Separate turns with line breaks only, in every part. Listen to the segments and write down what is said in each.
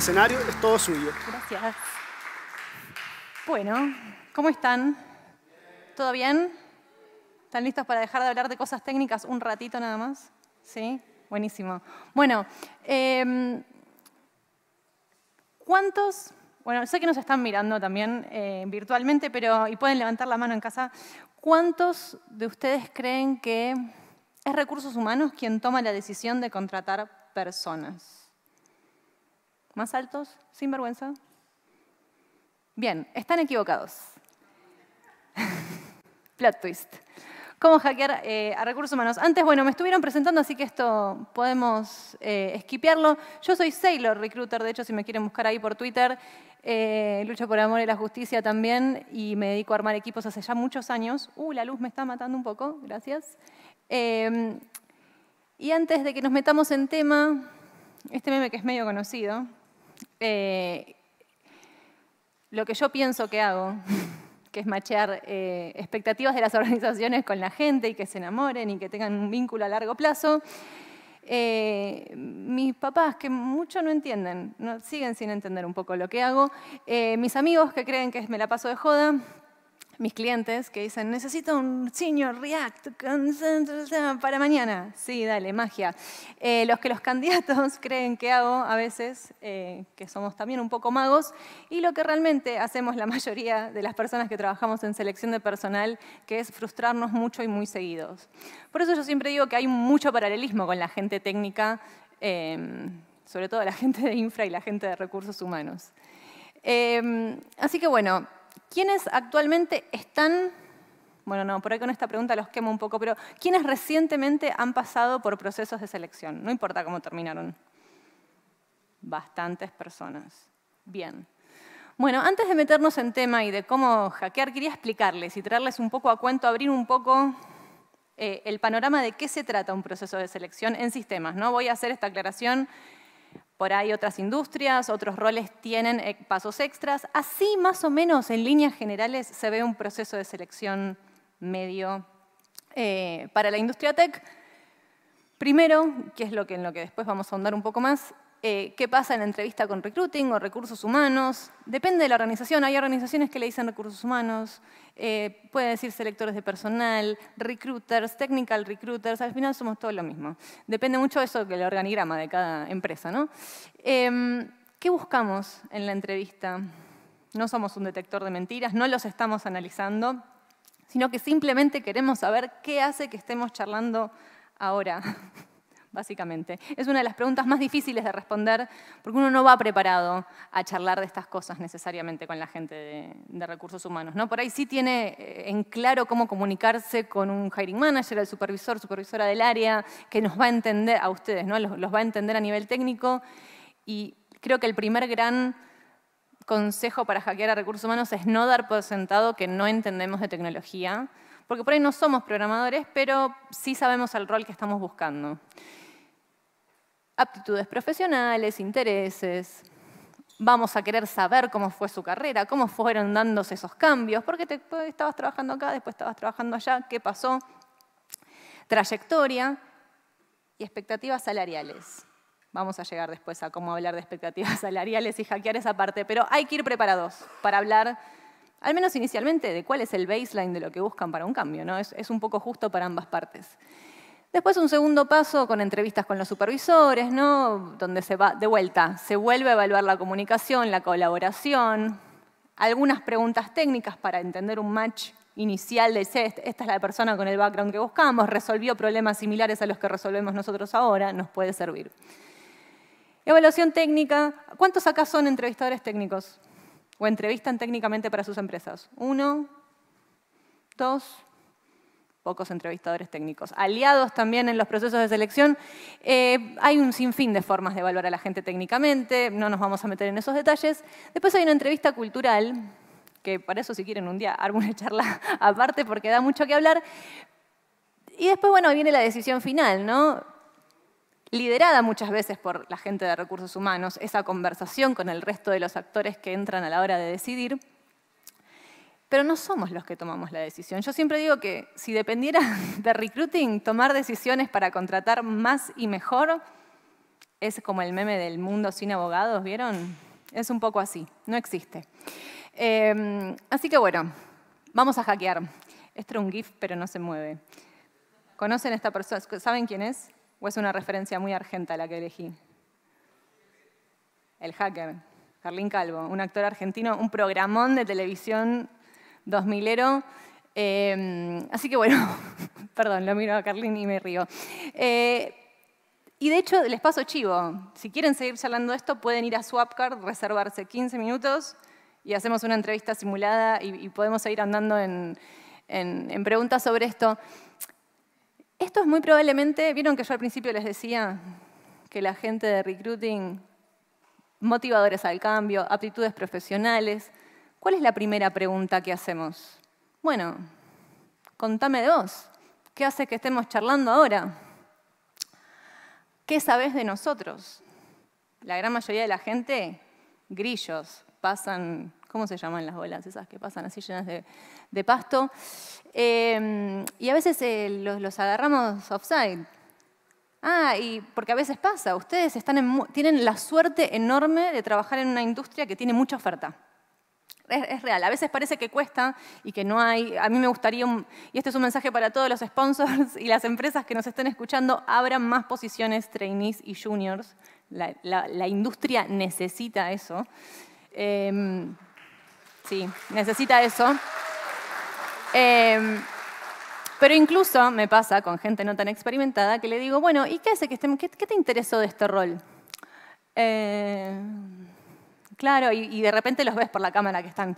escenario es todo suyo.
Gracias. Bueno, ¿cómo están? ¿Todo bien? ¿Están listos para dejar de hablar de cosas técnicas un ratito nada más? ¿Sí? Buenísimo. Bueno, em, ¿cuántos? Bueno, sé que nos están mirando también eh, virtualmente, pero y pueden levantar la mano en casa. ¿Cuántos de ustedes creen que es recursos humanos quien toma la decisión de contratar personas? ¿Más altos? ¿Sin vergüenza? Bien, están equivocados. Plat twist. ¿Cómo hackear eh, a recursos humanos? Antes, bueno, me estuvieron presentando, así que esto podemos eh, esquipearlo. Yo soy Sailor Recruiter, de hecho, si me quieren buscar ahí por Twitter. Eh, lucho por el amor y la justicia también y me dedico a armar equipos hace ya muchos años. Uh, la luz me está matando un poco, gracias. Em, y antes de que nos metamos en tema, este meme que es medio conocido, eh, lo que yo pienso que hago, que es machear eh, expectativas de las organizaciones con la gente y que se enamoren y que tengan un vínculo a largo plazo, eh, mis papás, que mucho no entienden, siguen sin entender un poco lo que hago, mis amigos que creen que me la paso de joda, mis clientes que dicen, necesito un senior React para mañana. Sí, dale, magia. Eh, los que los candidatos creen que hago a veces, eh, que somos también un poco magos, y lo que realmente hacemos la mayoría de las personas que trabajamos en selección de personal, que es frustrarnos mucho y muy seguidos. Por eso yo siempre digo que hay mucho paralelismo con la gente técnica, em, sobre todo la gente de infra y la gente de recursos humanos. Em, así que bueno, ¿Quiénes actualmente están, bueno, no, por ahí con esta pregunta los quemo un poco, pero ¿quiénes recientemente han pasado por procesos de selección? No importa cómo terminaron. Bastantes personas. Bien. Bueno, antes de meternos en tema y de cómo hackear, quería explicarles y traerles un poco a cuento, abrir un poco eh, el panorama de qué se trata un proceso de selección en sistemas. ¿no? Voy a hacer esta aclaración por ahí otras industrias, otros roles tienen eh, pasos extras. Así, más o menos, en líneas generales, se ve un proceso de selección medio eh, para la industria tech. Primero, que es lo que, en lo que después vamos a ahondar un poco más, eh, qué pasa en la entrevista con recruiting o recursos humanos. Depende de la organización. Hay organizaciones que le dicen recursos humanos, eh, Pueden puede decir selectores de personal, recruiters, technical recruiters. Al final somos todo lo mismo. Depende mucho de eso el organigrama de cada empresa. ¿no? Em, ¿Qué buscamos en la entrevista? No somos un detector de mentiras, no los estamos analizando, sino que simplemente queremos saber qué hace que estemos charlando ahora. básicamente. Es una de las preguntas más difíciles de responder porque uno no va preparado a charlar de estas cosas necesariamente con la gente de, recursos humanos. ¿no? Por ahí sí tiene eh, en claro cómo comunicarse con un hiring manager, el supervisor, supervisora del área, que nos va a entender, a ustedes, ¿no? los, los va a entender a nivel técnico. Y creo que el primer gran consejo para hackear a recursos humanos es no dar por sentado que no entendemos de tecnología, porque por ahí no somos programadores, pero sí sabemos el rol que estamos buscando aptitudes profesionales, intereses. Vamos a querer saber cómo fue su carrera, cómo fueron dándose esos cambios, porque te, estabas trabajando acá, después estabas trabajando allá, qué pasó, trayectoria y expectativas salariales. Vamos a llegar después a cómo hablar de expectativas salariales y hackear esa parte, pero hay que ir preparados para hablar, al menos inicialmente, de cuál es el baseline de lo que buscan para un cambio. ¿no? es un poco justo para ambas partes. Después un segundo paso con entrevistas con los supervisores, ¿no? donde se va de vuelta, se vuelve a evaluar la comunicación, la colaboración, algunas preguntas técnicas para entender un match inicial de este, esta es la persona con el background que buscamos, resolvió problemas similares a los que resolvemos nosotros ahora, nos puede servir. Evaluación técnica, ¿cuántos acá son entrevistadores técnicos? O entrevistan técnicamente para sus empresas. Uno, dos, pocos entrevistadores técnicos. Aliados también en los procesos de selección. Eh, hay un sinfín de formas de evaluar a la gente técnicamente, no nos vamos a meter en esos detalles. Después hay una entrevista cultural, que para eso si quieren un día armo una charla aparte porque da mucho que hablar. Y después, bueno, viene la decisión final, ¿no? liderada muchas veces por la gente de recursos humanos, esa conversación con el resto de los actores que entran a la hora de decidir. Pero no somos los que tomamos la decisión. Yo siempre digo que si dependiera de recruiting, tomar decisiones para contratar más y mejor es como el meme del mundo sin abogados, ¿vieron? Es un poco así, no existe. Em, así que bueno, vamos a hackear. Esto era un GIF, pero no se mueve. ¿Conocen esta persona? ¿Saben quién es? ¿O es una referencia muy argenta la que elegí? El hacker, Carlín Calvo, un actor argentino, un programón de televisión 2000ero. Em, así que bueno, perdón, lo miro a Carlin y me río. Eh, y de hecho, les paso chivo. Si quieren seguir charlando esto, pueden ir a Swapcard, reservarse 15 minutos y hacemos una entrevista simulada y, podemos seguir andando en, en preguntas sobre esto. Esto es muy probablemente, vieron que yo al principio les decía que la gente de recruiting, motivadores al cambio, aptitudes profesionales, ¿Cuál es la primera pregunta que hacemos? Bueno, contame de vos. ¿Qué hace que estemos charlando ahora? ¿Qué sabés de nosotros? La gran mayoría de la gente, grillos, pasan, ¿cómo se llaman las bolas esas que pasan así llenas de, pasto? Em, y a veces eh, los, agarramos offside. Ah, y porque a veces pasa, ustedes tienen la suerte enorme de trabajar en una industria que tiene mucha oferta es, real. A veces parece que cuesta y que no hay. A mí me gustaría, y este es un mensaje para todos los sponsors y las empresas que nos estén escuchando, abran más posiciones trainees y juniors. La, industria necesita eso. Em, sí, necesita eso. Em, pero incluso me pasa con gente no tan experimentada que le digo, bueno, ¿y qué hace que qué, qué te interesó de este rol? Eh, Claro, y, de repente los ves por la cámara que están...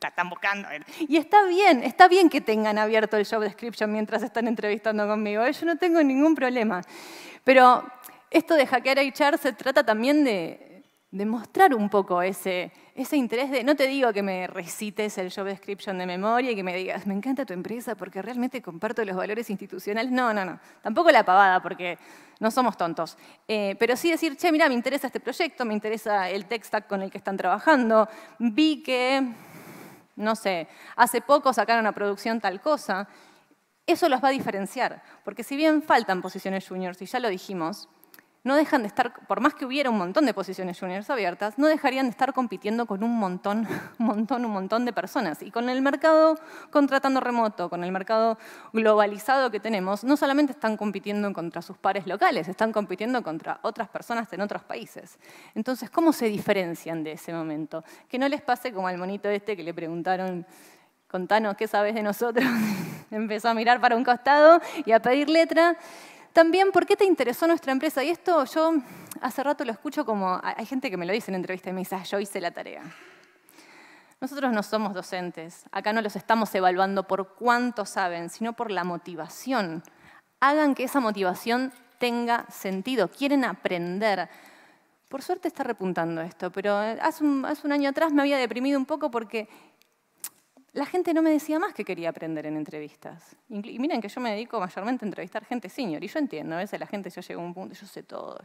Están buscando. Eh. Y está bien, está bien que tengan abierto el job description mientras están entrevistando conmigo. Eh, yo no tengo ningún problema. Pero esto de hackear HR se trata también de, demostrar un poco ese, ese interés de, no te digo que me recites el job description de memoria y que me digas, me encanta tu empresa porque realmente comparto los valores institucionales. No, no, no. Tampoco la pavada porque no somos tontos. Eh, pero sí decir, che, mira, me interesa este proyecto, me interesa el tech stack con el que están trabajando. Vi que, no sé, hace poco sacaron a producción tal cosa. Eso los va a diferenciar. Porque si bien faltan posiciones juniors, y ya lo dijimos, no dejan de estar, por más que hubiera un montón de posiciones juniors abiertas, no dejarían de estar compitiendo con un montón, un montón, un montón de personas. Y con el mercado contratando remoto, con el mercado globalizado que tenemos, no solamente están compitiendo contra sus pares locales, están compitiendo contra otras personas en otros países. Entonces, ¿cómo se diferencian de ese momento? Que no les pase como al monito este que le preguntaron contanos qué sabes de nosotros. Empezó a mirar para un costado y a pedir letra. También, ¿por qué te interesó nuestra empresa? Y esto yo hace rato lo escucho como, hay gente que me lo dice en entrevista y me dice, ah, yo hice la tarea. Nosotros no somos docentes, acá no los estamos evaluando por cuánto saben, sino por la motivación. Hagan que esa motivación tenga sentido, quieren aprender. Por suerte está repuntando esto, pero eh, hace un año atrás me había deprimido un poco porque la gente no me decía más que quería aprender en entrevistas. Y miren que yo me dedico mayormente a entrevistar gente senior, y yo entiendo, a veces la gente ya llega a un punto, yo sé todo.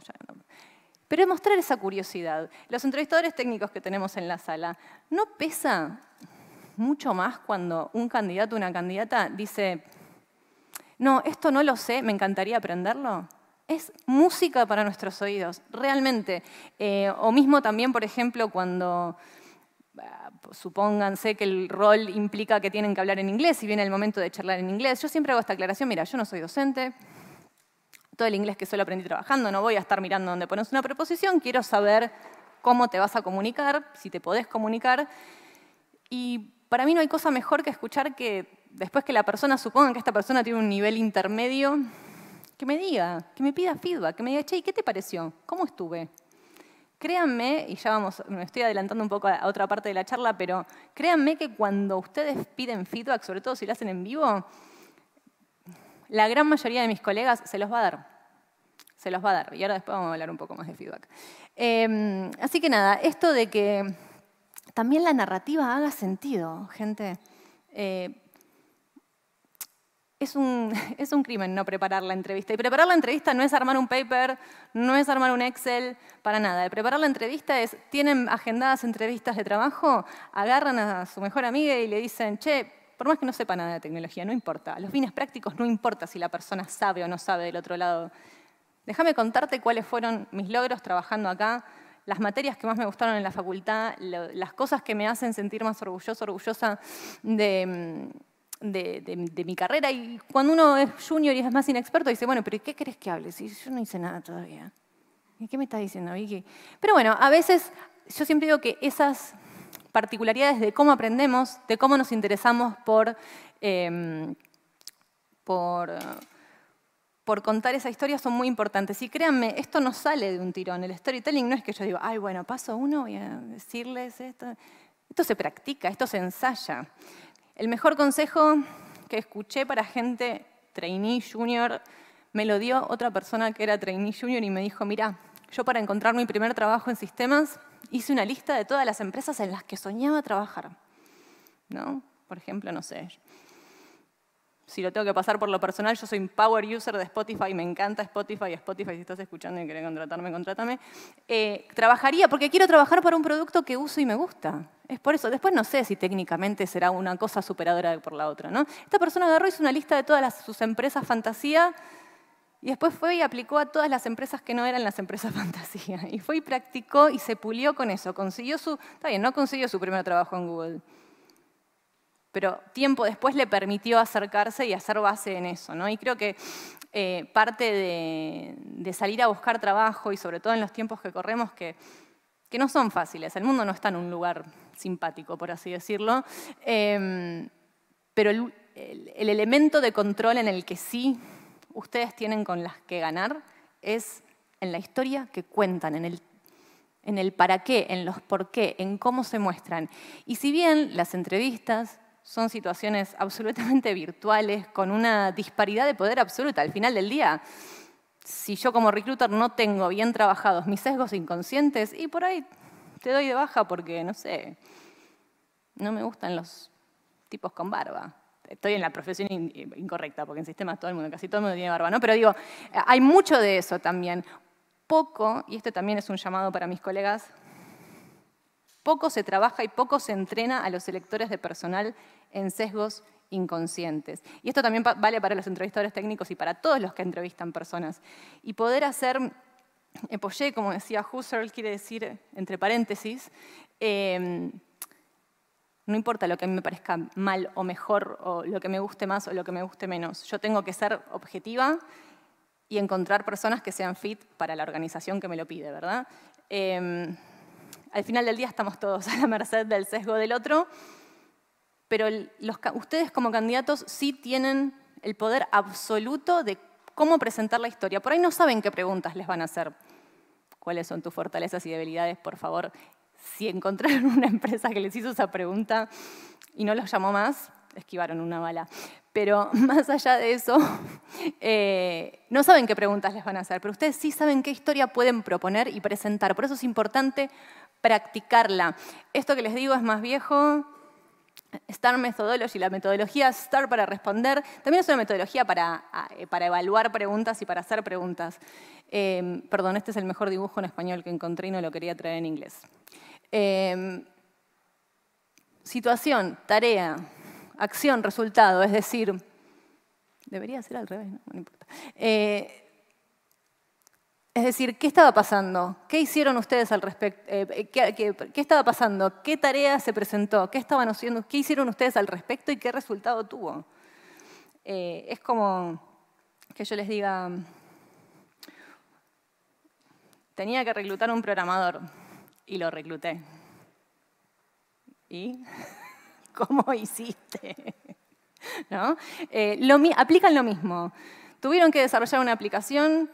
Pero mostrar esa curiosidad. Los entrevistadores técnicos que tenemos en la sala, ¿no pesa mucho más cuando un candidato o una candidata dice, no, esto no lo sé, me encantaría aprenderlo? es música para nuestros oídos, realmente. Eh, o mismo también, por ejemplo, cuando Ah, supónganse que el rol implica que tienen que hablar en inglés y viene el momento de charlar en inglés. Yo siempre hago esta aclaración, mira, yo no soy docente, todo el inglés que solo aprendí trabajando, no voy a estar mirando dónde pones una preposición, quiero saber cómo te vas a comunicar, si te podés comunicar. Y para mí no hay cosa mejor que escuchar que después que la persona suponga que esta persona tiene un nivel intermedio, que me diga, que me pida feedback, que me diga, che, ¿qué te pareció? ¿Cómo estuve? Créanme, y ya vamos, me estoy adelantando un poco a otra parte de la charla, pero créanme que cuando ustedes piden feedback, sobre todo si lo hacen en vivo, la gran mayoría de mis colegas se los va a dar. Se los va a dar. Y ahora después vamos a hablar un poco más de feedback. Em, así que nada, esto de que también la narrativa haga sentido, gente. Eh, es un, es un crimen no preparar la entrevista. Y preparar la entrevista no es armar un paper, no es armar un Excel, para nada. preparar la entrevista es, tienen agendadas entrevistas de trabajo, agarran a su mejor amiga y le dicen, che, por más que no sepa nada de tecnología, no importa. los fines prácticos no importa si la persona sabe o no sabe del otro lado. Déjame contarte cuáles fueron mis logros trabajando acá, las materias que más me gustaron en la facultad, las cosas que me hacen sentir más orgulloso, orgullosa de mm, de, mi carrera. Y cuando uno es junior y es más inexperto, dice, bueno, pero ¿qué crees que hable? Si yo no hice nada todavía. qué me estás diciendo, Vicky? Pero bueno, a veces yo siempre digo que esas particularidades de cómo aprendemos, de cómo nos interesamos por, em, por, por contar esa historia son muy importantes. Y créanme, esto no sale de un tirón. El storytelling no es que yo digo, ay, bueno, paso uno, voy a decirles esto. Esto se practica, esto se ensaya. El mejor consejo que escuché para gente trainee junior me lo dio otra persona que era trainee junior y me dijo, mira, yo para encontrar mi primer trabajo en sistemas hice una lista de todas las empresas en las que soñaba trabajar. ¿No? Por ejemplo, no sé, si lo tengo que pasar por lo personal, yo soy un power user de Spotify, me encanta Spotify, Spotify si estás escuchando y querés contratarme, contrátame. Eh, trabajaría porque quiero trabajar para un producto que uso y me gusta. Es por eso. Después no sé si técnicamente será una cosa superadora por la otra. Esta persona agarró y hizo una lista de todas sus empresas fantasía y después fue y aplicó a todas las empresas que no eran las empresas fantasía. Y fue y practicó y se pulió con eso. Consiguió su... Está bien, no consiguió su primer trabajo en Google pero tiempo después le permitió acercarse y hacer base en eso. ¿no? Y creo que eh, parte de, salir a buscar trabajo y sobre todo en los tiempos que corremos que, no son fáciles, el mundo no está en un lugar simpático, por así decirlo, em, pero el, elemento de control en el que sí ustedes tienen con las que ganar es en la historia que cuentan, en el en el para qué, en los por qué, en cómo se muestran. Y si bien las entrevistas son situaciones absolutamente virtuales, con una disparidad de poder absoluta. Al final del día, si yo como recruiter no tengo bien trabajados mis sesgos inconscientes, y por ahí te doy de baja porque, no sé, no me gustan los tipos con barba. Estoy en la profesión incorrecta, porque en sistemas todo el mundo, casi todo el mundo tiene barba, ¿no? Pero digo, hay mucho de eso también. Poco, y este también es un llamado para mis colegas poco se trabaja y poco se entrena a los electores de personal en sesgos inconscientes. Y esto también vale para los entrevistadores técnicos y para todos los que entrevistan personas. Y poder hacer eh, pues, como decía Husserl, quiere decir, entre paréntesis, em, no importa lo que me parezca mal o mejor, o lo que me guste más o lo que me guste menos. Yo tengo que ser objetiva y encontrar personas que sean fit para la organización que me lo pide, ¿verdad? Em, al final del día estamos todos a la merced del sesgo del otro, pero ustedes como candidatos sí tienen el poder absoluto de cómo presentar la historia. Por ahí no saben qué preguntas les van a hacer. ¿Cuáles son tus fortalezas y debilidades? Por favor, si encontraron una empresa que les hizo esa pregunta y no los llamó más, esquivaron una bala. Pero más allá de eso, eh, no saben qué preguntas les van a hacer, pero ustedes sí saben qué historia pueden proponer y presentar. Por eso es importante practicarla. Esto que les digo es más viejo, STAR Methodology, la metodología STAR para responder, también es una metodología para, ah, eh, evaluar preguntas y para hacer preguntas. Em, perdón, este es el mejor dibujo en español que encontré y no lo quería traer en inglés. Em, situación, tarea, acción, resultado, es decir, debería ser al revés, no, no importa. Eh, es decir, ¿qué estaba pasando? ¿Qué hicieron ustedes al respecto? Eh, eh, ¿qué, estaba pasando? ¿Qué tarea se presentó? ¿Qué estaban haciendo? ¿Qué hicieron ustedes al respecto y qué resultado tuvo? Eh, es como que yo les diga, tenía que reclutar un programador y lo recluté. ¿Y cómo hiciste? ¿No? aplican lo mismo. Tuvieron que desarrollar una aplicación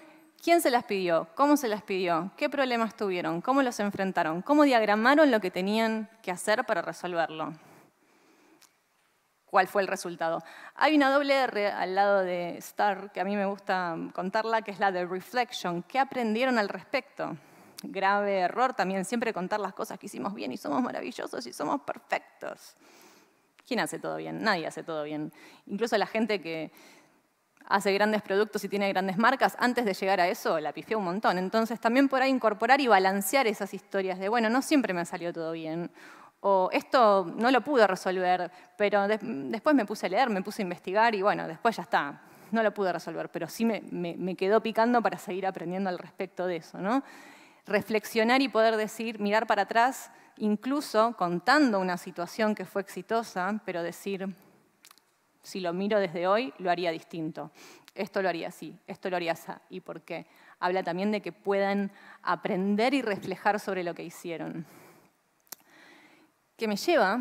¿Quién se las pidió? ¿Cómo se las pidió? ¿Qué problemas tuvieron? ¿Cómo los enfrentaron? ¿Cómo diagramaron lo que tenían que hacer para resolverlo? ¿Cuál fue el resultado? Hay una doble R al lado de STAR que a mí me gusta contarla, que es la de reflection. ¿Qué aprendieron al respecto? Grave error también siempre contar las cosas que hicimos bien y somos maravillosos y somos perfectos. ¿Quién hace todo bien? Nadie hace todo bien. Incluso la gente que, hace grandes productos y tiene grandes marcas, antes de llegar a eso la pifió un montón. Entonces también por ahí incorporar y balancear esas historias de, bueno, no siempre me ha salido todo bien, o esto no lo pude resolver, pero después me puse a leer, me puse a investigar y bueno, después ya está, no lo pude resolver, pero sí me, me quedó picando para seguir aprendiendo al respecto de eso, ¿no? Reflexionar y poder decir, mirar para atrás, incluso contando una situación que fue exitosa, pero decir, si lo miro desde hoy, lo haría distinto. Esto lo haría así, esto lo haría así. ¿Y por qué? Habla también de que puedan aprender y reflejar sobre lo que hicieron. Que me lleva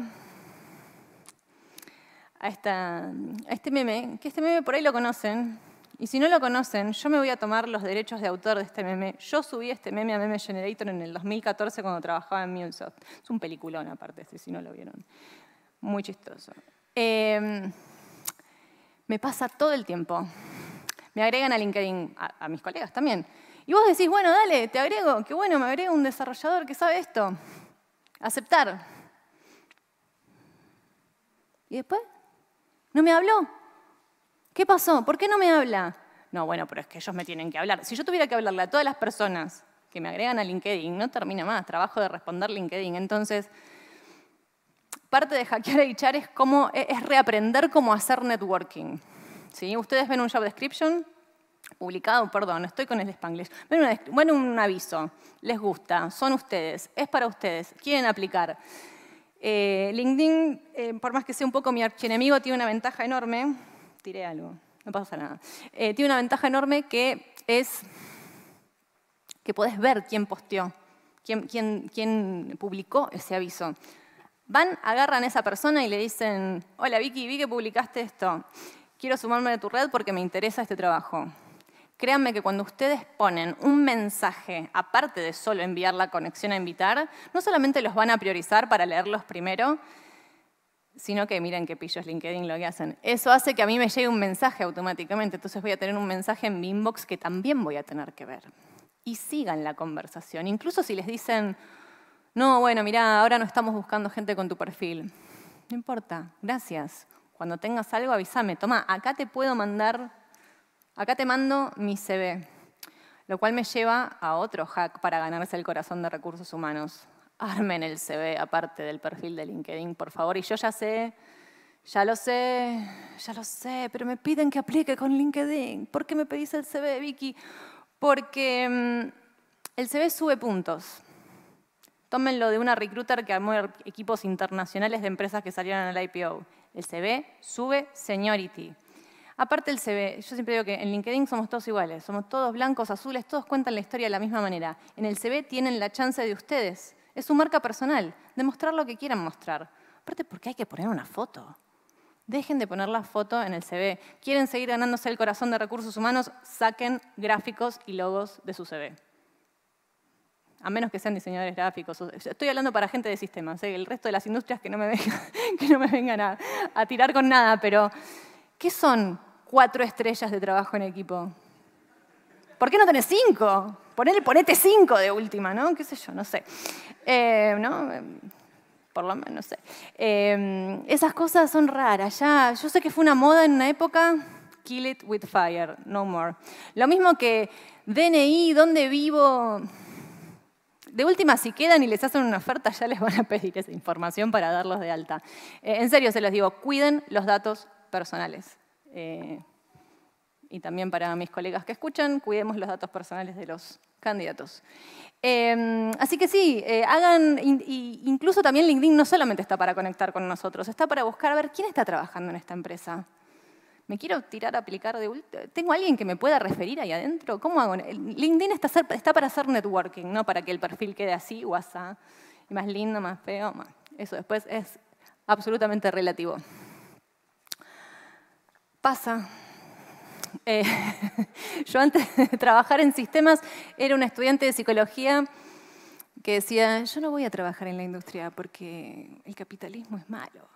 a, este meme, que este meme por ahí lo conocen, y si no lo conocen, yo me voy a tomar los derechos de autor de este meme. Yo subí este meme a Meme Generator en el 2014 cuando trabajaba en MuleSoft. Es un peliculón aparte, si no lo vieron. Muy chistoso. Eh, me pasa todo el tiempo. Me agregan a LinkedIn, a, mis colegas también. Y vos decís, bueno, dale, te agrego, qué bueno, me agrego un desarrollador que sabe esto. Aceptar. ¿Y después? ¿No me habló? ¿Qué pasó? ¿Por qué no me habla? No, bueno, pero es que ellos me tienen que hablar. Si yo tuviera que hablarle a todas las personas que me agregan a LinkedIn, no termina más, trabajo de responder LinkedIn. Entonces, parte de hackear HR es, cómo, e-, es reaprender cómo hacer networking. Si Ustedes ven un job description publicado, perdón, estoy con el spanglish. Ven, un aviso, les gusta, son ustedes, es para ustedes, quieren aplicar. Eh, LinkedIn, eh, por más que sea un poco mi archienemigo, tiene una ventaja enorme. Tiré algo, no pasa nada. Eh, tiene una ventaja enorme que es que podés ver quién posteó, quién, quién publicó ese aviso. Van, agarran a esa persona y le dicen, hola Vicky, vi que publicaste esto. Quiero sumarme a tu red porque me interesa este trabajo. Créanme que cuando ustedes ponen un mensaje, aparte de solo enviar la conexión a invitar, no solamente los van a priorizar para leerlos primero, sino que miren qué pillos LinkedIn lo que hacen. Eso hace que a mí me llegue un mensaje automáticamente, entonces voy a tener un mensaje en mi inbox que también voy a tener que ver. Y sigan la conversación, incluso si les dicen, no, bueno, mira, ahora no estamos buscando gente con tu perfil. No importa, gracias. Cuando tengas algo, avísame. Toma, acá te puedo mandar, acá te mando mi CV. Lo cual me lleva a otro hack para ganarse el corazón de recursos humanos. Armen el CV aparte del perfil de LinkedIn, por favor. Y yo ya sé, ya lo sé, ya lo sé, pero me piden que aplique con LinkedIn. ¿Por qué me pedís el CV, Vicky? Porque mm, el CV sube puntos lo de una recruiter que armó equipos internacionales de empresas que salieron al IPO. El CV sube seniority. Aparte el CV, yo siempre digo que en LinkedIn somos todos iguales, somos todos blancos, azules, todos cuentan la historia de la misma manera. En el CV tienen la chance de ustedes, es su marca personal, de mostrar lo que quieran mostrar. Aparte, ¿por qué hay que poner una foto? Dejen de poner la foto en el CV. ¿Quieren seguir ganándose el corazón de recursos humanos? Saquen gráficos y logos de su CV a menos que sean diseñadores gráficos. Estoy hablando para gente de sistemas, ¿eh? el resto de las industrias que no me, vengan, que no me vengan a, tirar con nada, pero ¿qué son cuatro estrellas de trabajo en equipo? ¿Por qué no tenés cinco? ponete cinco de última, ¿no? ¿Qué sé yo? No sé. Eh, Por lo menos, no sé. Em, esas cosas son raras. Ya, yo sé que fue una moda en una época, kill it with fire, no more. Lo mismo que DNI, ¿dónde vivo? de última, si quedan y les hacen una oferta, ya les van a pedir esa información para darlos de alta. Eh, en serio, se los digo, cuiden los datos personales. Eh, y también para mis colegas que escuchan, cuidemos los datos personales de los candidatos. Em, así que sí, eh, hagan, incluso también LinkedIn no solamente está para conectar con nosotros, está para buscar a ver quién está trabajando en esta empresa me quiero tirar a aplicar de ¿Tengo alguien que me pueda referir ahí adentro? ¿Cómo hago? LinkedIn está, para hacer networking, no para que el perfil quede así o más lindo, más feo. Eso después es absolutamente relativo. Pasa. Eh, yo antes de trabajar en sistemas era una estudiante de psicología que decía, yo no voy a trabajar en la industria porque el capitalismo es malo.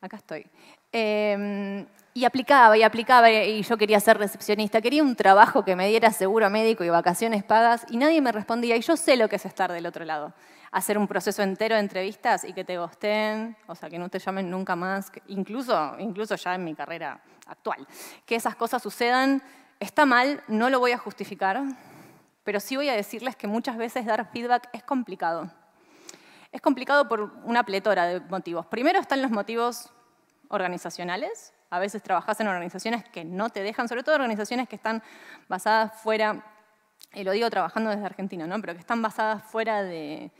Acá estoy. Em, y aplicaba y aplicaba y yo quería ser recepcionista, quería un trabajo que me diera seguro médico y vacaciones pagas y nadie me respondía y yo sé lo que es estar del otro lado. Hacer un proceso entero de entrevistas y que te gosten, o sea, que no te llamen nunca más, incluso, incluso ya en mi carrera actual. Que esas cosas sucedan está mal, no lo voy a justificar, pero sí voy a decirles que muchas veces dar feedback es complicado. Es complicado por una pletora de motivos. Primero están los motivos organizacionales, a veces trabajas en organizaciones que no te dejan, sobre todo organizaciones que están basadas fuera, y lo digo trabajando desde Argentina, ¿no? pero que están basadas fuera de,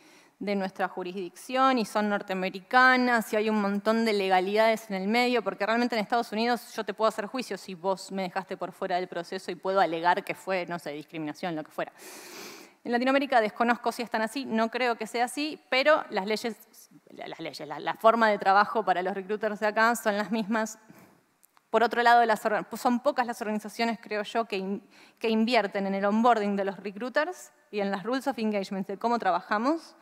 nuestra jurisdicción y son norteamericanas y hay un montón de legalidades en el medio, porque realmente en Estados Unidos yo te puedo hacer juicio si vos me dejaste por fuera del proceso y puedo alegar que fue, no sé, discriminación, lo que fuera. En Latinoamérica desconozco si están así, no creo que sea así, pero las leyes, las leyes, la, la forma de trabajo para los recruiters de acá son las mismas por otro lado, pues son pocas las organizaciones, creo yo, que, invierten en el onboarding de los recruiters y en las rules of engagement de cómo trabajamos,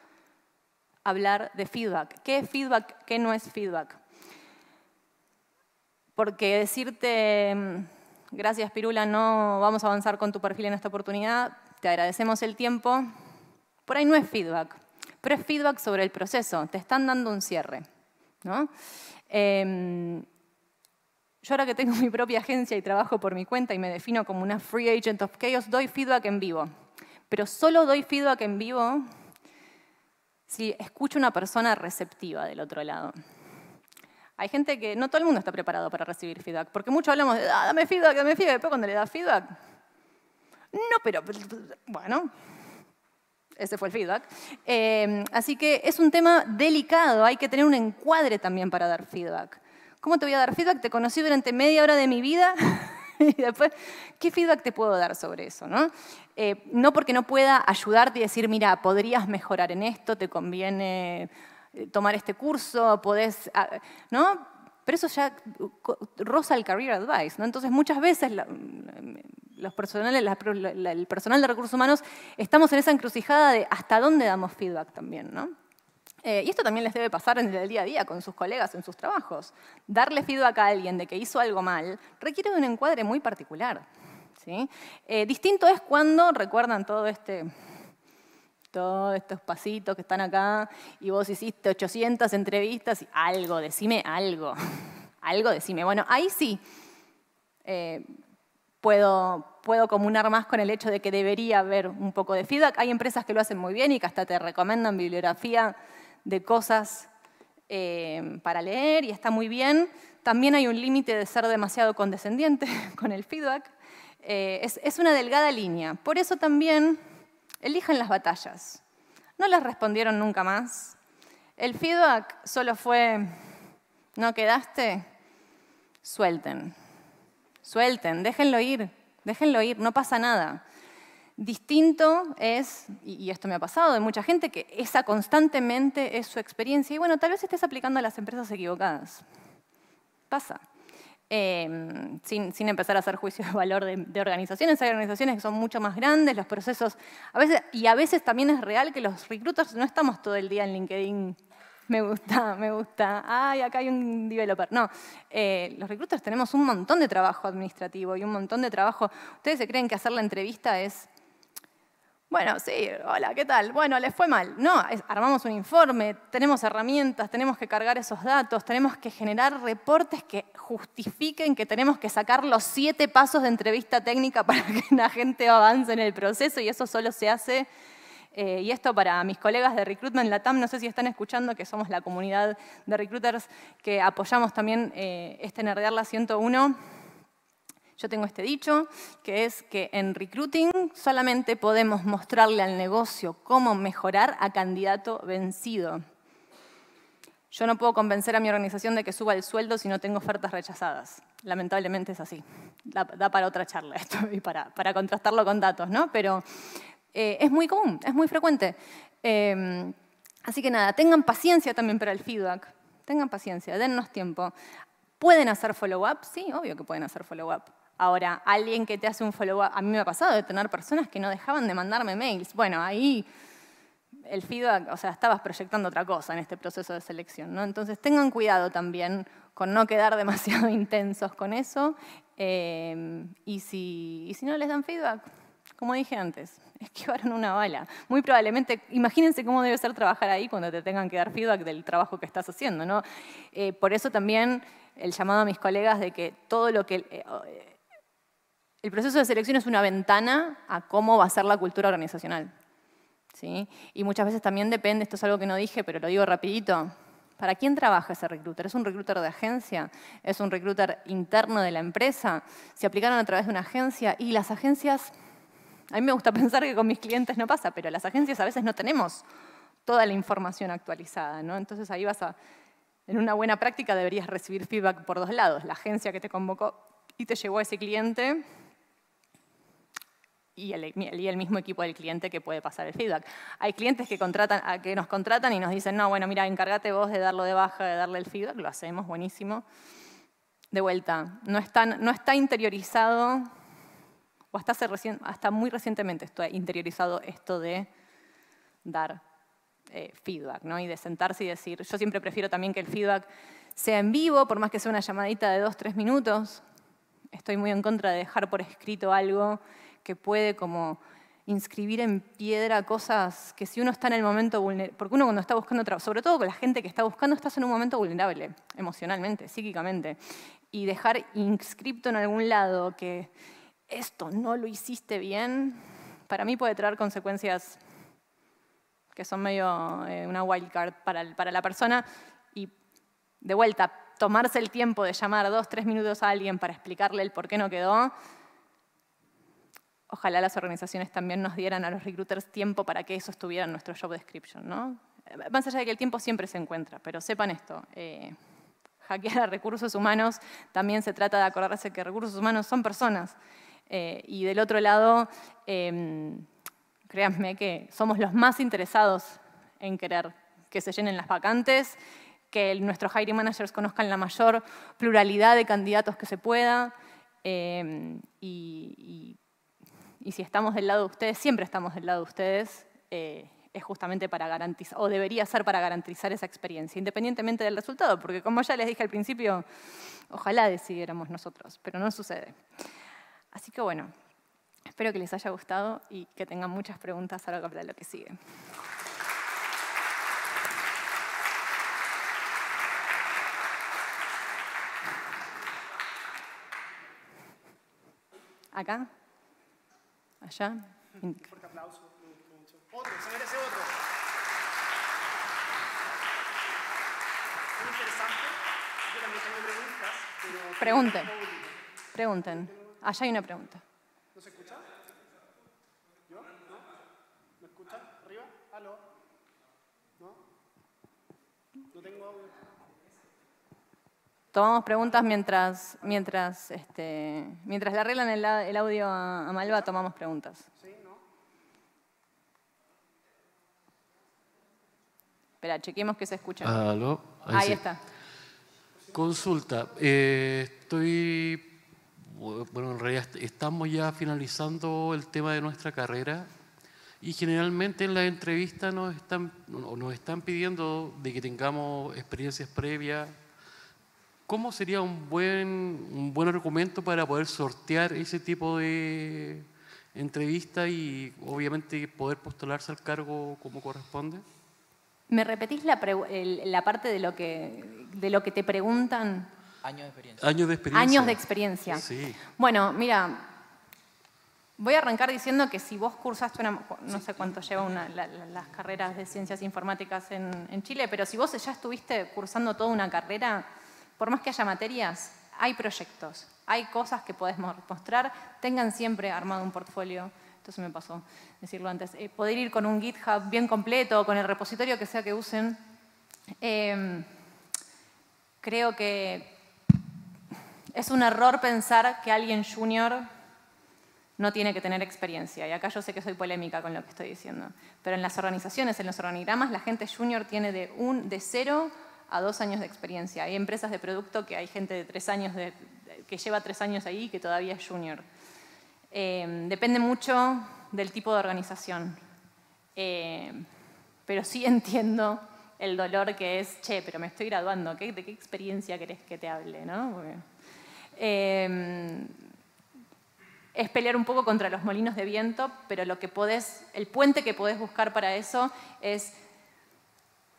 hablar de feedback. ¿Qué es feedback? ¿Qué no es feedback? Porque decirte, gracias Pirula, no vamos a avanzar con tu perfil en esta oportunidad, te agradecemos el tiempo, por ahí no es feedback, pero es feedback sobre el proceso, te están dando un cierre. ¿no? Em, yo ahora que tengo mi propia agencia y trabajo por mi cuenta y me defino como una free agent of chaos, doy feedback en vivo. Pero solo doy feedback en vivo si escucho una persona receptiva del otro lado. Hay gente que no todo el mundo está preparado para recibir feedback, porque muchos hablamos de, ah, dame feedback, dame feedback, después cuando le das feedback, no, pero bueno, ese fue el feedback. Eh, así que es un tema delicado, hay que tener un encuadre también para dar feedback. ¿Cómo te voy a dar feedback? Te conocí durante media hora de mi vida y después, ¿qué feedback te puedo dar sobre eso? Eh, ¿no? porque no pueda ayudarte y decir, mira, podrías mejorar en esto, te conviene eh, tomar este curso, podés, ah", ¿no? Pero eso ya roza el career advice, ¿no? Entonces muchas veces mm, los personales, el personal de recursos humanos estamos en esa encrucijada de hasta dónde damos feedback también, ¿no? Eh, y esto también les debe pasar en el día a día con sus colegas en sus trabajos. Darle feedback a alguien de que hizo algo mal requiere de un encuadre muy particular. Eh, distinto es cuando recuerdan todo este todos estos pasitos que están acá y vos hiciste 800 entrevistas y algo, decime algo, algo decime. Bueno, ahí sí eh, puedo, puedo comunar más con el hecho de que debería haber un poco de feedback. Hay empresas que lo hacen muy bien y que hasta te recomiendan bibliografía de cosas eh, para leer y está muy bien. También hay un límite de ser demasiado condescendiente con el feedback. Eh, es, es una delgada línea. Por eso también elijan las batallas. No las respondieron nunca más. El feedback solo fue, ¿no quedaste? Suelten. Suelten, déjenlo ir, déjenlo ir, no pasa nada. Distinto es, y esto me ha pasado de mucha gente, que esa constantemente es su experiencia. Y bueno, tal vez estés aplicando a las empresas equivocadas. Pasa. Em, sin, empezar a hacer juicio de valor de, organizaciones. Hay organizaciones que son mucho más grandes, los procesos, a veces, y a veces también es real que los recruiters no estamos todo el día en LinkedIn. Me gusta, me gusta. Ay, acá hay un developer. No, eh, los recruiters tenemos un montón de trabajo administrativo y un montón de trabajo. ¿Ustedes se creen que hacer la entrevista es bueno, sí, hola, ¿qué tal? Bueno, les fue mal. No, armamos un informe, tenemos herramientas, tenemos que cargar esos datos, tenemos que generar reportes que justifiquen que tenemos que sacar los siete pasos de entrevista técnica para que la gente avance en el proceso y eso solo se hace. Eh, y esto para mis colegas de Recruitment Latam, no sé si están escuchando que somos la comunidad de recruiters que apoyamos también eh, este Nerdear la 101 yo tengo este dicho, que es que en recruiting solamente podemos mostrarle al negocio cómo mejorar a candidato vencido. Yo no puedo convencer a mi organización de que suba el sueldo si no tengo ofertas rechazadas. Lamentablemente es así. Da, para otra charla esto y para, contrastarlo con datos, ¿no? Pero eh, es muy común, es muy frecuente. Em, así que nada, tengan paciencia también para el feedback. Tengan paciencia, dennos tiempo. ¿Pueden hacer follow-up? Sí, obvio que pueden hacer follow-up. Ahora, alguien que te hace un follow-up, a mí me ha pasado de tener personas que no dejaban de mandarme mails. Bueno, ahí el feedback, o sea, estabas proyectando otra cosa en este proceso de selección, ¿no? Entonces tengan cuidado también con no quedar demasiado intensos con eso. Eh, y, si, no les dan feedback, como dije antes, esquivaron una bala. Muy probablemente, imagínense cómo debe ser trabajar ahí cuando te tengan que dar feedback del trabajo que estás haciendo, ¿no? Eh, por eso también el llamado a mis colegas de que todo lo que... Eh, el proceso de selección es una ventana a cómo va a ser la cultura organizacional. ¿sí? Y muchas veces también depende, esto es algo que no dije, pero lo digo rapidito, ¿para quién trabaja ese recruiter? ¿Es un recruiter de agencia? ¿Es un recruiter interno de la empresa? ¿Se aplicaron a través de una agencia? Y las agencias, a mí me gusta pensar que con mis clientes no pasa, pero las agencias a veces no tenemos toda la información actualizada, ¿no? Entonces ahí vas a, en una buena práctica deberías recibir feedback por dos lados, la agencia que te convocó y te llevó a ese cliente y el, mismo equipo del cliente que puede pasar el feedback. Hay clientes que, contratan, que nos contratan y nos dicen, no, bueno, mira, encárgate vos de darlo de baja, de darle el feedback, lo hacemos, buenísimo. De vuelta, no, están, no está interiorizado, o hasta, hace hasta muy recientemente está interiorizado esto de dar eh, feedback, ¿no? Y de sentarse y decir, yo siempre prefiero también que el feedback sea en vivo, por más que sea una llamadita de dos, tres minutos. Estoy muy en contra de dejar por escrito algo que puede como inscribir en piedra cosas que si uno está en el momento vulnerable, porque uno cuando está buscando trabajo, sobre todo con la gente que está buscando, estás en un momento vulnerable, emocionalmente, psíquicamente, y dejar inscripto en algún lado que esto no lo hiciste bien, para mí puede traer consecuencias que son medio eh, una wildcard para, para la persona y de vuelta, tomarse el tiempo de llamar dos, tres minutos a alguien para explicarle el por qué no quedó, ojalá las organizaciones también nos dieran a los recruiters tiempo para que eso estuviera en nuestro job description, ¿no? Más allá de que el tiempo siempre se encuentra, pero sepan esto, eh, hackear a recursos humanos también se trata de acordarse que recursos humanos son personas. Eh, y del otro lado, em, créanme que somos los más interesados en querer que se llenen las vacantes, que nuestros hiring managers conozcan la mayor pluralidad de candidatos que se pueda em, y, y y si estamos del lado de ustedes, siempre estamos del lado de ustedes, eh, es justamente para garantizar, o debería ser para garantizar esa experiencia, independientemente del resultado, porque como ya les dije al principio, ojalá decidiéramos nosotros, pero no sucede. Así que bueno, espero que les haya gustado y que tengan muchas preguntas a ahora para lo que sigue. acá allá. Un
fuerte aplauso. Otro, se merece otro. Muy interesante. Yo también tengo preguntas. Pero... Pregunten. Pregunten.
Allá hay una pregunta.
¿No se escucha? ¿Yo? ¿No? ¿Me escucha? ¿Arriba? ¿Aló? ¿No? No tengo audio.
Tomamos preguntas mientras, mientras, este, mientras le arreglan el, audio a, Malva, tomamos preguntas. Sí, ¿no? Espera, chequemos que se escucha. Ahí, está.
Consulta. Eh, estoy, bueno, en realidad estamos ya finalizando el tema de nuestra carrera y generalmente en la entrevista nos están, nos están pidiendo de que tengamos experiencias previas ¿Cómo sería un buen, un buen argumento para poder sortear ese tipo de entrevista y obviamente poder postularse al cargo como corresponde?
¿Me repetís la, parte de lo, que, de lo que te preguntan? Años de experiencia.
Años de experiencia. Años de experiencia. Sí.
Bueno, mira, voy a arrancar diciendo que si vos cursaste una, no sé cuánto lleva las carreras de ciencias informáticas en, en Chile, pero si vos ya estuviste cursando toda una carrera, por más que haya materias, hay proyectos, hay cosas que podés mostrar, tengan siempre armado un portfolio. Entonces me pasó decirlo antes. Eh, poder ir con un GitHub bien completo, con el repositorio que sea que usen. Em, creo que es un error pensar que alguien junior no tiene que tener experiencia. Y acá yo sé que soy polémica con lo que estoy diciendo. Pero en las organizaciones, en los organigramas, la gente junior tiene de, un, de cero a dos años de experiencia. Hay empresas de producto que hay gente de tres años que lleva tres años ahí y que todavía es junior. Em, depende mucho del tipo de organización. Em, pero sí entiendo el dolor que es, che, pero me estoy graduando, ¿de qué experiencia querés que te hable? ¿no? Em, es pelear un poco contra los molinos de viento, pero lo que podés, el puente que podés buscar para eso es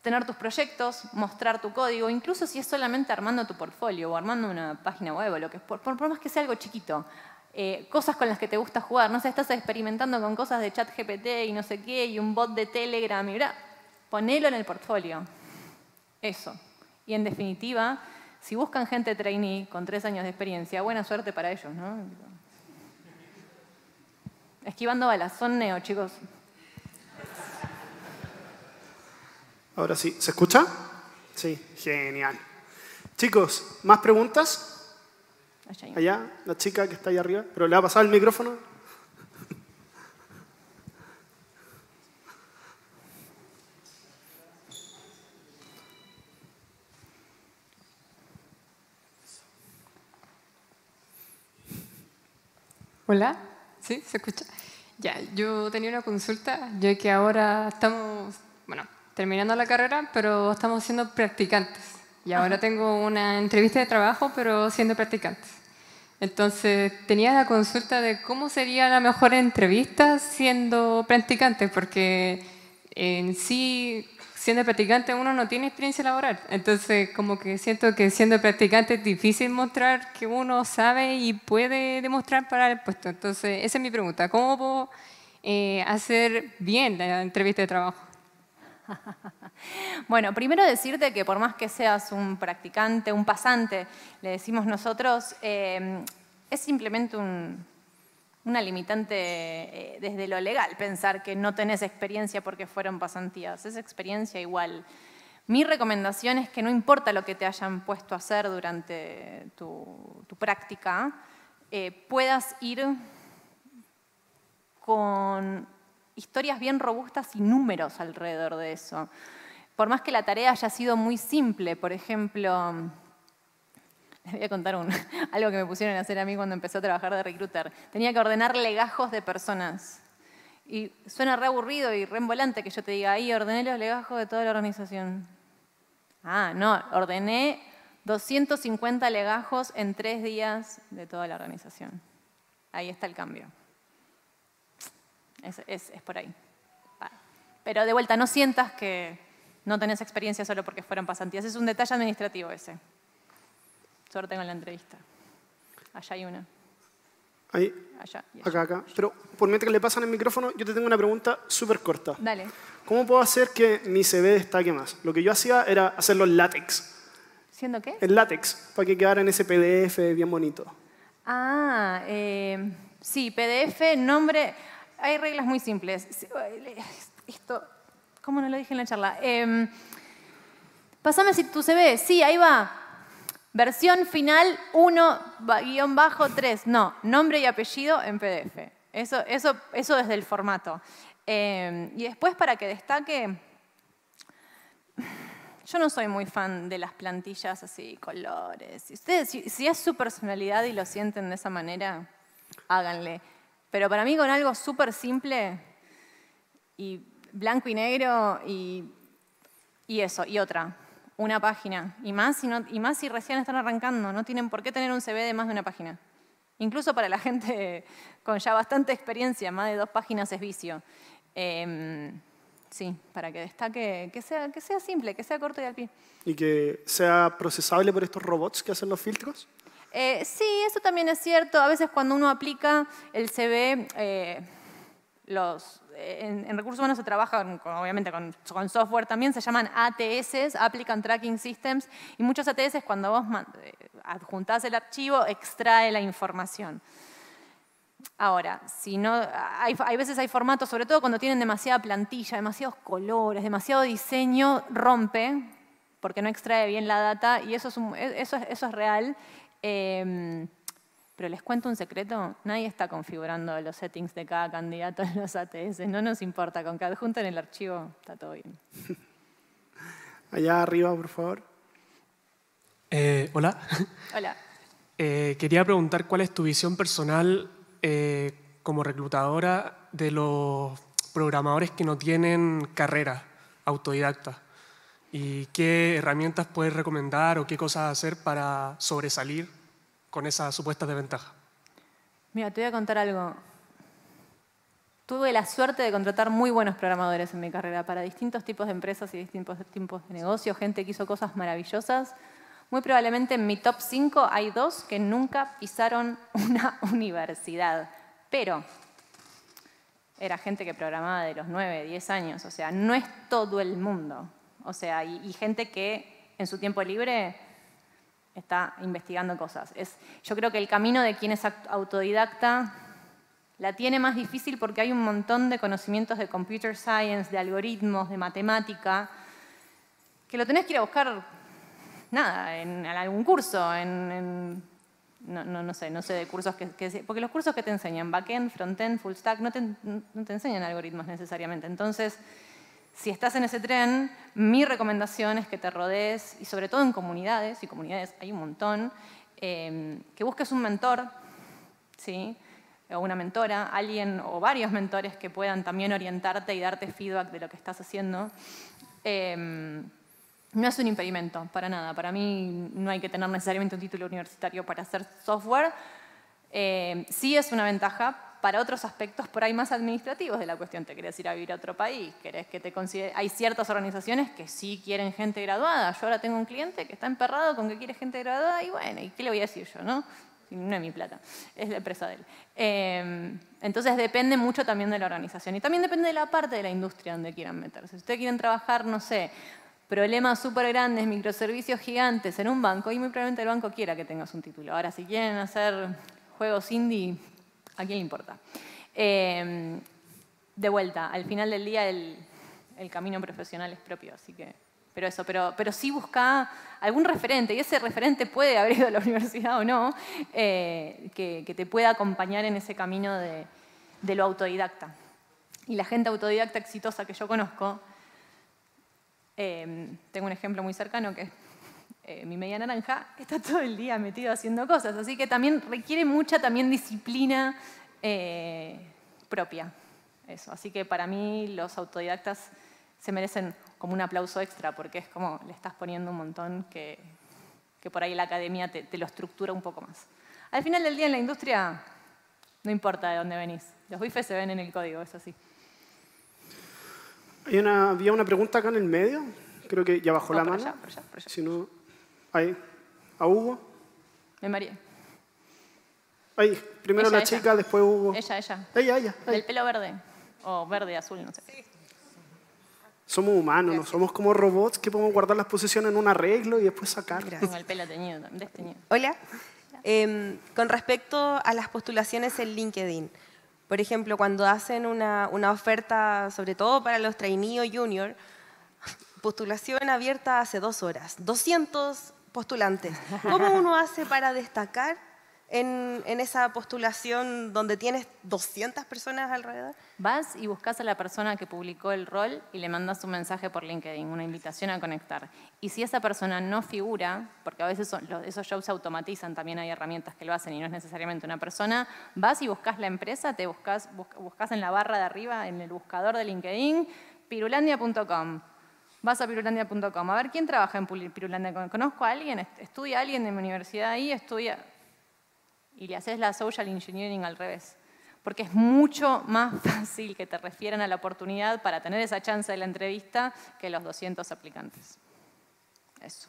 tener tus proyectos, mostrar tu código, incluso si es solamente armando tu portfolio o armando una página web o lo que es, por, por más que sea algo chiquito. Eh, cosas con las que te gusta jugar, no sé, estás experimentando con cosas de chat GPT y no sé qué, y un bot de Telegram, y ponelo en el portfolio. Eso. Y en definitiva, si buscan gente trainee con tres años de experiencia, buena suerte para ellos, ¿no? Esquivando balas, son neo, chicos.
Ahora sí, ¿se escucha? Sí, genial. Chicos, ¿más preguntas? Allá, la chica que está ahí arriba, pero le va a pasar el micrófono.
Hola, ¿sí? ¿Se escucha? Ya, yo tenía una consulta, ya que ahora estamos terminando la carrera, pero estamos siendo practicantes. Y ahora tengo una entrevista de trabajo, pero siendo practicantes. Entonces tenía la consulta de cómo sería la mejor entrevista siendo practicante, porque en sí, siendo practicante uno no tiene experiencia laboral. Entonces como que siento que siendo practicante es difícil mostrar que uno sabe y puede demostrar para el puesto. Entonces esa es mi pregunta, ¿cómo puedo eh, hacer bien la entrevista de trabajo? bueno, primero decirte que por más que seas un practicante, un pasante, le decimos nosotros, em, es simplemente una limitante eh, desde lo legal pensar que no tenés experiencia porque fueron pasantías. Es experiencia igual. Mi recomendación es que no importa lo que te hayan puesto a hacer durante tu, práctica, eh, puedas ir con historias bien robustas y números alrededor de eso. Por más que la tarea haya sido muy simple, por ejemplo, les voy a contar algo que me pusieron a hacer a mí cuando empecé a trabajar de recruiter. Tenía que ordenar legajos de personas. Y suena re aburrido y re que yo te diga, ahí ordené los legajos de toda la organización. Ah, no, ordené 250 legajos en tres días de toda la organización. Ahí está el cambio. Es, es, por ahí. Pero de vuelta, no sientas que no tenés experiencia solo porque fueron pasantías. Es un detalle administrativo ese. Suerte con la entrevista. Allá hay una. Ahí. Allá. Acá,
acá. Pero por mientras le pasan el micrófono, yo te tengo una pregunta súper corta. Dale. ¿Cómo puedo hacer que mi CV destaque más? Lo que yo hacía era hacerlo en látex.
¿Siendo qué? En
látex, para que quedara en ese PDF bien bonito.
Ah, eh, sí, PDF, nombre. Hay reglas muy simples. Esto, ¿cómo no lo dije en la charla? Eh, em, pasame si tu CV. Sí, ahí va. Versión final 1-3. No, nombre y apellido en PDF. Eso, eso, eso desde el formato. Em, y después para que destaque, yo no soy muy fan de las plantillas así, colores. Ustedes, si es su personalidad y lo sienten de esa manera, háganle. Pero para mí con algo súper simple y blanco y negro y, eso, y otra, una página. Y más, si y más si recién están arrancando, no tienen por qué tener un CV de más de una página. Incluso para la gente con ya bastante experiencia, más de dos páginas es vicio. Em, sí, para que destaque, que sea, que sea simple, que sea corto y al pie.
¿Y que sea procesable por estos
robots que hacen los filtros? Eh, sí, eso también es cierto. A veces cuando uno aplica el CV, eh, los, eh, en, recursos humanos se trabaja obviamente con, software también, se llaman ATS, Applicant Tracking Systems, y muchos ATS cuando vos adjuntás el archivo extrae la información. Ahora, si no, hay, veces hay formatos, sobre todo cuando tienen demasiada plantilla, demasiados colores, demasiado diseño, rompe, porque no extrae bien la data, y eso es e, real. Em, pero les cuento un secreto, nadie está configurando los settings de cada candidato en los ATS, no nos importa, con que en el archivo está todo bien.
Allá arriba, por favor. Eh, hola. Hola. Eh, quería preguntar cuál es tu visión personal eh, como reclutadora de los programadores que no tienen carrera autodidacta y qué herramientas puedes recomendar o qué cosas hacer para sobresalir con esa supuesta desventaja.
Mira, te voy a contar algo. Tuve la suerte de contratar muy buenos programadores en mi carrera para distintos tipos de empresas y distintos tipos de negocios, gente que hizo cosas maravillosas. Muy probablemente en mi top 5 hay dos que nunca pisaron una universidad, pero era gente que programaba de los 9, 10 años, o sea, no es todo el mundo. O sea, y, y gente que en su tiempo libre está investigando cosas. Es, yo creo que el camino de quien es autodidacta la tiene más difícil porque hay un montón de conocimientos de computer science, de algoritmos, de matemática, que lo tenés que ir a buscar, nada, en, algún curso, no, no, no, sé, no sé de cursos que, Porque los cursos que te enseñan, backend, frontend, full stack, no te, no te enseñan algoritmos necesariamente. Entonces, si estás en ese tren, mi recomendación es que te rodees, y sobre todo en comunidades, y comunidades hay un montón, em, que busques un mentor, ¿sí? o una mentora, alguien o varios mentores que puedan también orientarte y darte feedback de lo que estás haciendo. Em, no es un impedimento, para nada. Para mí no hay que tener necesariamente un título universitario para hacer software. Em, sí es una ventaja, para otros aspectos por ahí más administrativos de la cuestión. Te querés ir a vivir a otro país, querés que te considere... Hay ciertas organizaciones que sí quieren gente graduada. Yo ahora tengo un cliente que está emperrado con que quiere gente graduada y bueno, ¿y qué le voy a decir yo, no? No es mi plata, es la empresa de él. Em, entonces depende mucho también de la organización y también depende de la parte de la industria donde quieran meterse. Si ustedes quieren trabajar, no sé, problemas súper grandes, microservicios gigantes en un banco, y muy probablemente el banco quiera que tengas un título. Ahora, si quieren hacer juegos indie, ¿A quién le importa? Em, de vuelta, al final del día el, camino profesional es propio, así que... Pero eso, pero, pero sí busca algún referente, y ese referente puede haber ido a la universidad o no, eh, que, te pueda acompañar en ese camino de, lo autodidacta. Y la gente autodidacta exitosa que yo conozco, em, tengo un ejemplo muy cercano que eh, mi media naranja, está todo el día metido haciendo cosas. Así que también requiere mucha también disciplina eh, propia. Eso. Así que para mí los autodidactas se merecen como un aplauso extra, porque es como le estás poniendo un montón que, por ahí la academia te, lo estructura un poco más. Al final del día en la industria no importa de dónde venís. Los bifes se ven en el código, es así.
había una pregunta acá en el medio. Creo que ya bajó la mano. Si no, Ahí. ¿A Hugo? Me María. Ahí, primero la chica,
después Hugo. Ella, ella. Ella, ella. Del pelo verde. O verde, azul, no sé.
Somos humanos, no somos como robots que podemos guardar las posiciones en un arreglo y después sacar. Con
el pelo teñido, desteñido. Hola. Em, con respecto a las postulaciones en LinkedIn, por ejemplo, cuando hacen una, oferta, sobre todo para los trainee o junior, postulación abierta hace dos horas. 200 postulantes. ¿Cómo uno hace para destacar en, esa postulación donde tienes 200 personas alrededor? Vas y buscas a la persona que publicó el rol y le mandas un mensaje por LinkedIn, una invitación a conectar. Y si esa persona no figura, porque a veces esos shows se automatizan, también hay herramientas que lo hacen y no es necesariamente una persona, vas y buscas la empresa, te buscas, buscas en la barra de arriba, en el buscador de LinkedIn, pirulandia.com Vas a pirulandia.com, a ver quién trabaja en pirulandia. Conozco a alguien, estudia a alguien de mi universidad ahí, estudia. Y le haces la social engineering al revés. Porque es mucho más fácil que te refieran a la oportunidad para tener esa chance de la entrevista que los 200 aplicantes. Eso.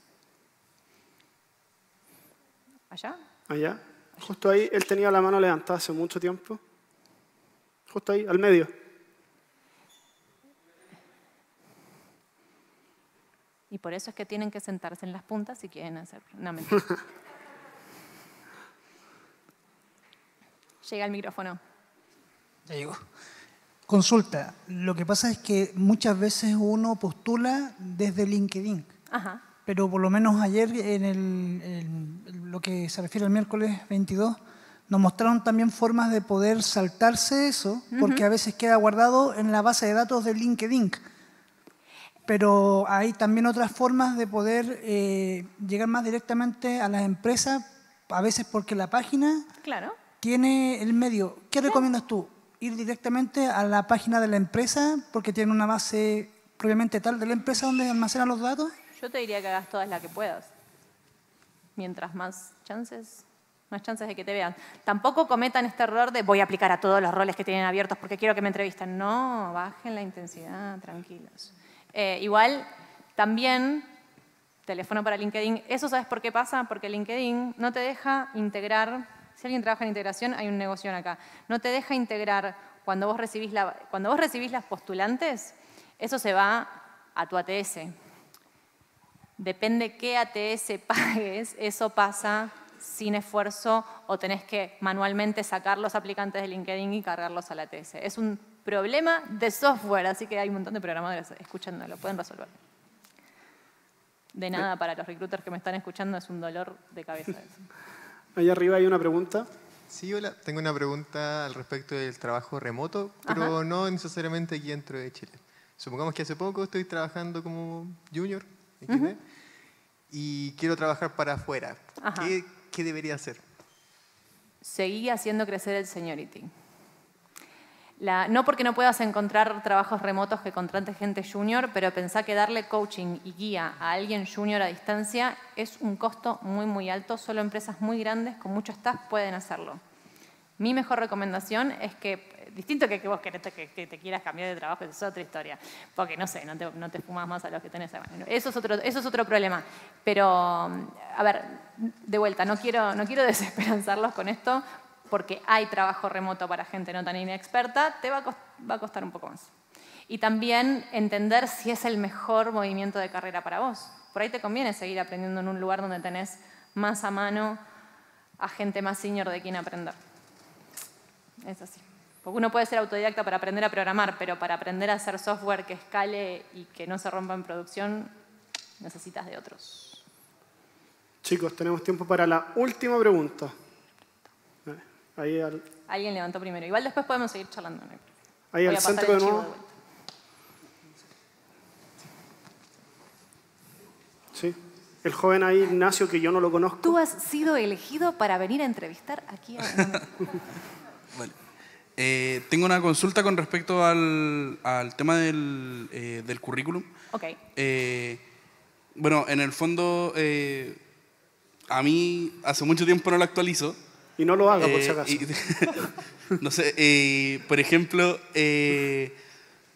¿Allá?
Allá. Justo ahí, él tenía la mano levantada hace mucho tiempo. Justo ahí, al medio.
Y por eso es que tienen que sentarse en las puntas si quieren hacer una Llega el micrófono. Ya llegó.
Consulta. Lo que pasa es que muchas veces uno
postula desde LinkedIn. Ajá. Pero por lo menos ayer, en, el, lo que se refiere al miércoles 22, nos mostraron también formas de poder saltarse eso, porque a veces queda guardado en la base de datos de LinkedIn pero hay también otras formas de poder eh, llegar más directamente a las empresas, a veces porque la página claro. tiene el medio. ¿Qué recomiendas tú? Ir directamente a la página de la empresa porque tiene una base propiamente tal de la empresa donde almacenan los datos. Yo te diría que hagas todas las que puedas. Mientras más chances, más chances de que te vean. Tampoco cometan este error de voy a aplicar a todos los roles que tienen abiertos porque quiero que me entrevisten. No, bajen la intensidad, tranquilos. Eh, igual, también, teléfono para LinkedIn, eso sabes por qué pasa, porque LinkedIn no te deja integrar, si alguien trabaja en integración, hay un negocio acá, no te deja integrar cuando vos recibís, cuando vos recibís las postulantes, eso se va a tu ATS. Depende qué ATS pagues, eso pasa sin esfuerzo o tenés que manualmente sacar los aplicantes de LinkedIn y cargarlos a la TS. Es un problema de software, así que hay un montón de programadores escuchándolo, pueden resolver. De nada, para los recruiters que me están escuchando es un dolor de cabeza. Eso.
Ahí arriba hay una pregunta. Sí, hola. Tengo una pregunta al respecto del trabajo remoto, pero no necesariamente aquí dentro de Chile. Supongamos que hace poco estoy trabajando como junior, y quiero trabajar para afuera. ¿Qué, debería hacer?
Seguí haciendo crecer el seniority. La, no porque no puedas encontrar trabajos remotos que contrate gente junior, pero pensar que darle coaching y guía a alguien junior a distancia es un costo muy, muy alto. Solo empresas muy grandes con muchos staff pueden hacerlo. Mi mejor recomendación es que distinto que, vos querés que, te quieras cambiar de trabajo, eso es otra historia. Porque no sé, no te, no fumas más a los que tenés. eso, es otro, eso es otro problema. Pero, a ver, de vuelta, no quiero, no quiero desesperanzarlos con esto, porque hay trabajo remoto para gente no tan inexperta, te va a, va a costar un poco más. Y también entender si es el mejor movimiento de carrera para vos. Por ahí te conviene seguir aprendiendo en un lugar donde tenés más a mano a gente más senior de quien aprender. Es así. Porque uno puede ser autodidacta para aprender a programar, pero para aprender a hacer software que escale y que no se rompa en producción, necesitas de otros.
Chicos, tenemos tiempo para la última pregunta. Alguien
levantó primero. Igual después podemos seguir charlando.
Ahí al centro de nuevo. sí. El joven ahí, Ignacio, que yo no lo conozco. Tú
has sido elegido para venir a entrevistar aquí a...
Eh, tengo una consulta con respecto al, tema eh, del, currículum. Ok. Eh, bueno, en el fondo, a mí hace mucho tiempo no lo actualizo. Y no lo haga, por si acaso. no sé, por ejemplo,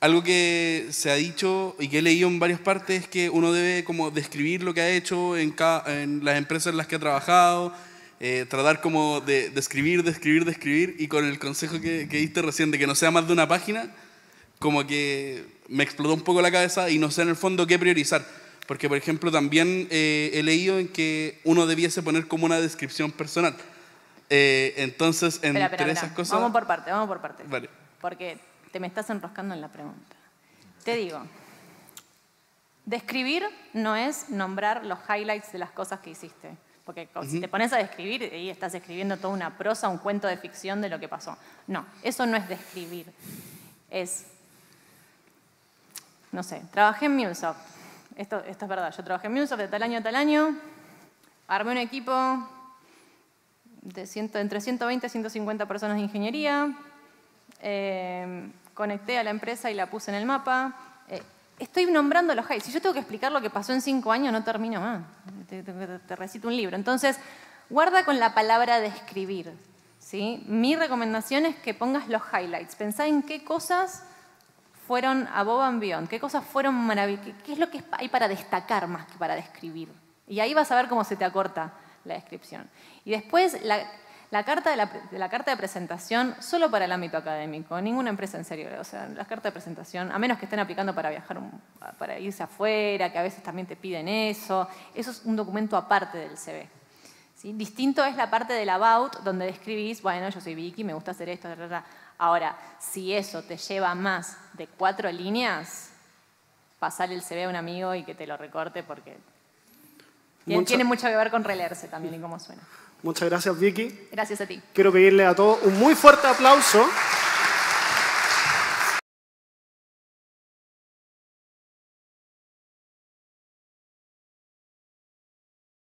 algo que se ha dicho y que he leído en varias partes es que uno debe como describir lo que ha hecho en, en las empresas en las que ha trabajado eh, tratar como de, escribir, de escribir, de escribir, y con el consejo que, que, diste recién de que no sea más de una página, como que me explotó un poco la cabeza y no sé en el fondo qué priorizar. Porque, por ejemplo, también eh, he leído en que uno debiese poner como una descripción personal. Eh, entonces, en esas cosas... Vamos por parte, vamos por parte. Vale.
Porque te me estás enroscando en la pregunta. Te digo, describir no es nombrar los highlights de las cosas que hiciste. Porque si te pones a describir ahí estás escribiendo toda una prosa, un cuento de ficción de lo que pasó. No, eso no es describir. Es, no sé, trabajé en MuleSoft. Esto, es verdad, yo trabajé en MuleSoft de tal año a tal año, armé un equipo de entre 120 y 150 personas de ingeniería, eh, conecté a la empresa y la puse en el mapa. Eh, estoy nombrando los highlights. Si yo tengo que explicar lo que pasó en cinco años, no termino más. Te, recito un libro. Entonces, guarda con la palabra describir. ¿sí? Mi recomendación es que pongas los highlights. Pensá en qué cosas fueron above and beyond, qué cosas fueron maravillosas, qué es lo que hay para destacar más que para describir. Y ahí vas a ver cómo se te acorta la descripción. Y después, la, la carta de la, carta de presentación, solo para el ámbito académico, ninguna empresa en serio, o sea, la carta de presentación, a menos que estén aplicando para viajar, para irse afuera, que a veces también te piden eso, eso es un documento aparte del CV. Distinto es la parte del about, donde describís, bueno, yo soy Vicky, me gusta hacer esto, Ahora, si eso te lleva más de cuatro líneas, pasar el CV a un amigo y que te lo recorte porque tiene, mucho que ver con releerse también y cómo suena.
Muchas gracias, Vicky. Gracias a ti. Quiero pedirle a todos un muy fuerte aplauso.